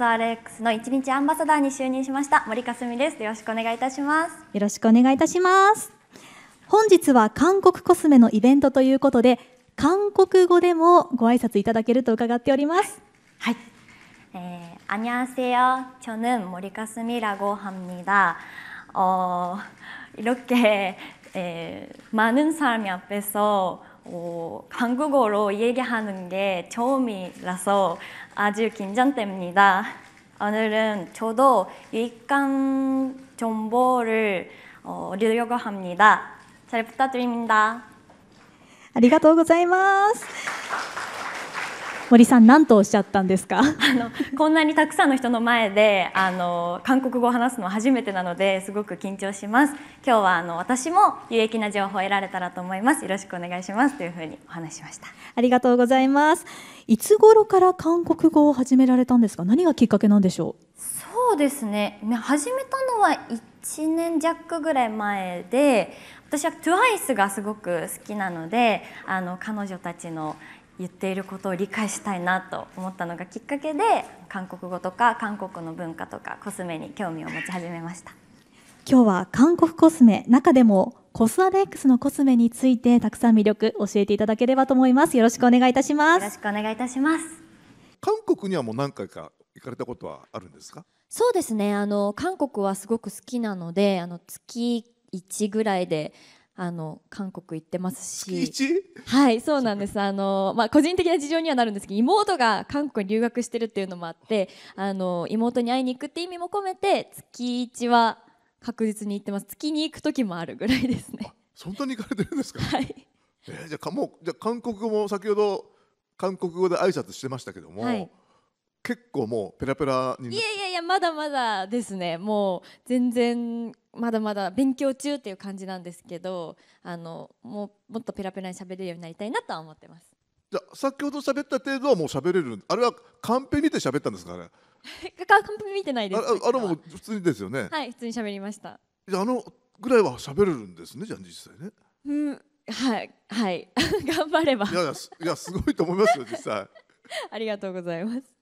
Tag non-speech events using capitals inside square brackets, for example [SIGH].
XRX の一日アンバサダーに就任しました森かすみですよろしくお願いいたしますよろしくお願いいたします本日は韓国コスメのイベントということで韓国語でもご挨拶いただけると伺っておりますはい、えー、안녕하세요저는모리카스미라고합니다 어、 이렇게 에, 예, 많은 사람 이 앞에서 어, 한국어로 얘기하는 게 처음이라서 아주 긴장됩니다. 오늘은 저도 유익한 정보를 어, 얻으려고 합니다. 잘 부탁드립니다. ありがとうご森さん何とおっしゃったんですかあのこんなにたくさんの人の前であの韓国語を話すのは初めてなのですごく緊張します今日はあの私も有益な情報を得られたらと思いますよろしくお願いしますというふうにお話しましたありがとうございますいつ頃から韓国語を始められたんですか何がきっかけなんでしょうそうですね始めたのは1年弱ぐらい前で私は TWICE がすごく好きなのであの彼女たちの言っていることを理解したいなと思ったのがきっかけで韓国語とか韓国の文化とかコスメに興味を持ち始めました今日は韓国コスメ中でもコスアレックスのコスメについてたくさん魅力教えていただければと思いますよろしくお願いいたしますよろしくお願いいたします韓国にはもう何回か行かれたことはあるんですかそうですねあの韓国はすごく好きなのであの月1ぐらいであの韓国行ってますしはいそうなんですあの、まあ、個人的な事情にはなるんですけど妹が韓国に留学してるっていうのもあってあの妹に会いに行くって意味も込めて月1は確実に行ってます月に行く時もあるぐらいですねそんなに行かれてるんですか、[LAUGHS] はいえー、じゃあもうじゃ韓国語も先ほど韓国語で挨拶してましたけども、はい、結構もうペラペラにいやいやいやまだまだですねもう全然まだまだ勉強中っていう感じなんですけどあのもうもっとペラペラに喋れるようになりたいなとは思ってますじゃ先ほど喋った程度はもう喋れるあれはカンペ見て喋ったんですかねカンペ見てないですああれも普通ですよねはい普通に喋りましたじゃあのぐらいは喋れるんですねじゃあ実際ねうんはいはい [LAUGHS] 頑張ればいやいやすごいと思いますよ実際 [LAUGHS] ありがとうございます